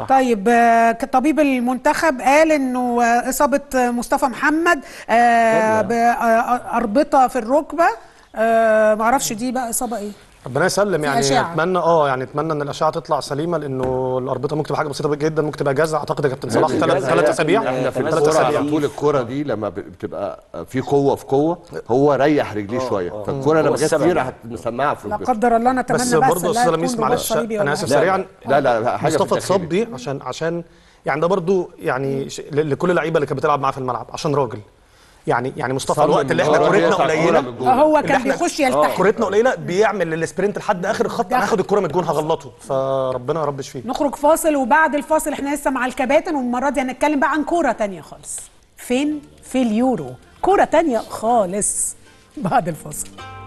صح. طيب آه، طبيب المنتخب قال انه آه، اصابه آه، مصطفى محمد باربطه في الركبه معرفش دي بقى اصابه ايه ربنا يسلم يعني أشعة. اتمنى اه يعني اتمنى ان الاشعه تطلع سليمه لانه الاربطه ممكن تبقى حاجه بسيطه جدا ممكن تبقى جزع اعتقد يا كابتن صلاح ثلاث ثلاث اسابيع ثلاث اسابيع على طول الكوره دي لما بتبقى في قوه في قوه هو ريح رجليه آه، شويه آه. فالكوره لما جت كتير هتسمعها في لا قدر الله انا اتمنى بس برضه استاذ لميس معلش انا اسف سريعا لا لا حاجه مصطفى اتصاب دي عشان عشان يعني ده برضه يعني لكل اللعيبه اللي كانت بتلعب معاه في الملعب عشان راجل يعني يعني مصطفى الوقت اللي احنا كورتنا قليله هو كان بيخش يلتحق آه، كورتنا قليله بيعمل السبرنت لحد اخر الخط انا هاخد الكوره من الجون هغلطه فربنا يا رب يشفيه نخرج فاصل وبعد الفاصل احنا لسه مع الكباتن والمره دي هنتكلم بقى عن كوره ثانيه خالص فين في اليورو كوره ثانيه خالص بعد الفاصل